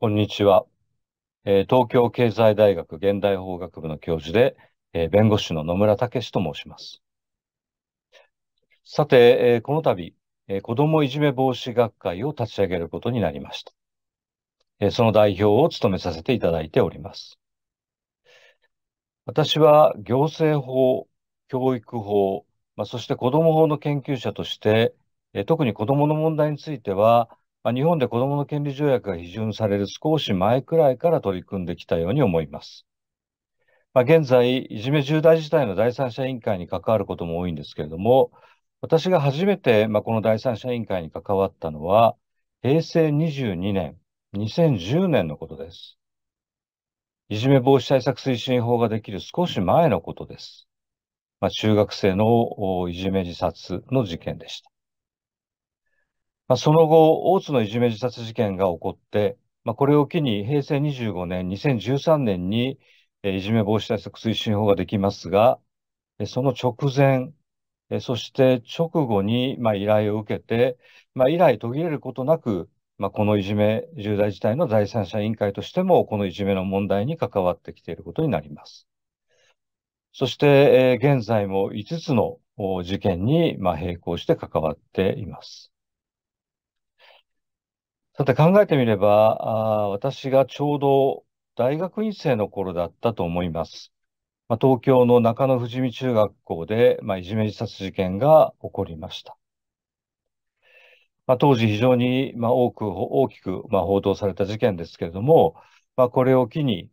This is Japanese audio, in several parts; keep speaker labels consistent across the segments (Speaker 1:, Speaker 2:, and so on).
Speaker 1: こんにちは。えー、東京経済大学現代法学部の教授で、えー、弁護士の野村武と申します。さて、えー、この度、えー、子どもいじめ防止学会を立ち上げることになりました。えその代表を務めさせていただいております。私は行政法、教育法、まあ、そして子ども法の研究者として、え特に子どもの問題については、まあ、日本で子どもの権利条約が批准される少し前くらいから取り組んできたように思います。まあ、現在、いじめ重大事態の第三者委員会に関わることも多いんですけれども、私が初めて、まあ、この第三者委員会に関わったのは、平成22年、2010年のことです。いじめ防止対策推進法ができる少し前のことです。まあ、中学生のいじめ自殺の事件でした。まあ、その後、大津のいじめ自殺事件が起こって、まあ、これを機に平成25年、2013年に、えー、いじめ防止対策推進法ができますが、えー、その直前、えー、そして直後に、まあ、依頼を受けて、まあ、以来途切れることなく、まあ、このいじめ重大事態の第三者委員会としても、このいじめの問題に関わってきていることになります。そして、え現在も5つの事件に、ま並行して関わっています。さて考えてみれば、あ私がちょうど大学院生の頃だったと思います。まあ、東京の中野富士見中学校で、まあ、いじめ自殺事件が起こりました。まあ、当時非常に、まあ、多く、大きく、まあ、報道された事件ですけれども、まあ、これを機に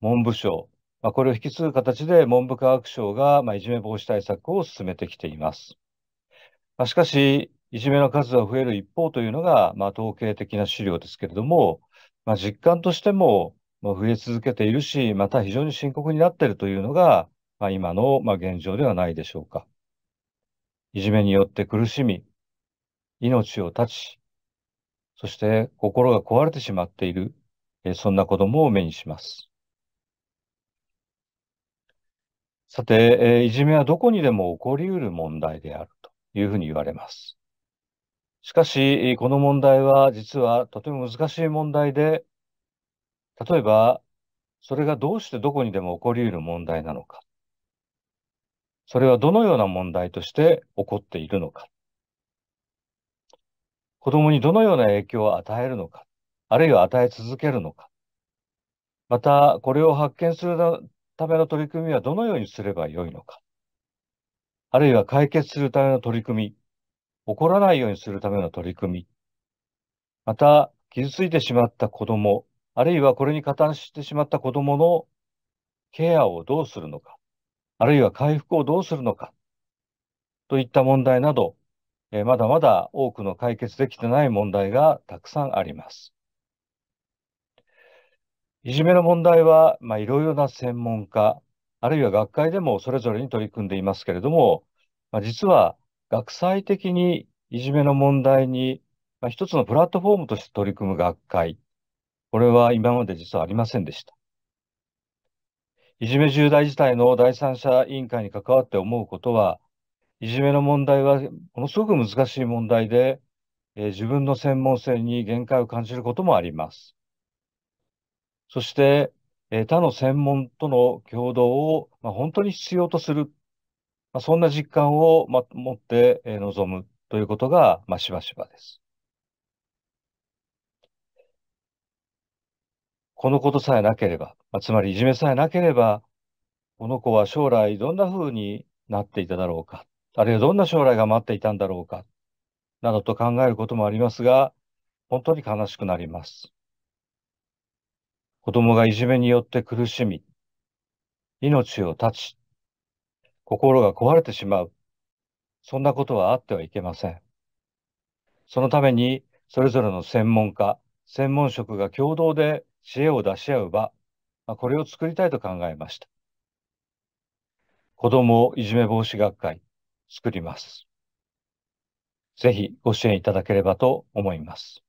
Speaker 1: 文部省、まあ、これを引き継ぐ形で文部科学省が、まあ、いじめ防止対策を進めてきています。まあ、しかし、いじめの数は増える一方というのが、まあ、統計的な資料ですけれども、まあ、実感としても、まあ、増え続けているし、また非常に深刻になっているというのが、まあ、今の、まあ、現状ではないでしょうか。いじめによって苦しみ、命を絶ち、そして心が壊れてしまっている、えそんな子供を目にします。さて、えいじめはどこにでも起こりうる問題であるというふうに言われます。しかし、この問題は実はとても難しい問題で、例えば、それがどうしてどこにでも起こり得る問題なのか、それはどのような問題として起こっているのか、子供にどのような影響を与えるのか、あるいは与え続けるのか、また、これを発見するための取り組みはどのようにすればよいのか、あるいは解決するための取り組み、起こらないようにするための取り組み、また、傷ついてしまった子供、あるいはこれに加担してしまった子供のケアをどうするのか、あるいは回復をどうするのか、といった問題など、えまだまだ多くの解決できてない問題がたくさんあります。いじめの問題は、まあ、いろいろな専門家、あるいは学会でもそれぞれに取り組んでいますけれども、まあ、実は学際的にいじめの問題に、まあ、一つのプラットフォームとして取り組む学会。これは今まで実はありませんでした。いじめ重大事態の第三者委員会に関わって思うことは、いじめの問題はものすごく難しい問題で、えー、自分の専門性に限界を感じることもあります。そして、えー、他の専門との共同を、まあ、本当に必要とするまあ、そんな実感を、ま、持って臨むということが、まあ、しばしばです。このことさえなければ、まあ、つまりいじめさえなければ、この子は将来どんな風になっていただろうか、あるいはどんな将来が待っていたんだろうか、などと考えることもありますが、本当に悲しくなります。子供がいじめによって苦しみ、命を絶ち、心が壊れてしまう。そんなことはあってはいけません。そのために、それぞれの専門家、専門職が共同で知恵を出し合う場、まあ、これを作りたいと考えました。子供いじめ防止学会、作ります。ぜひご支援いただければと思います。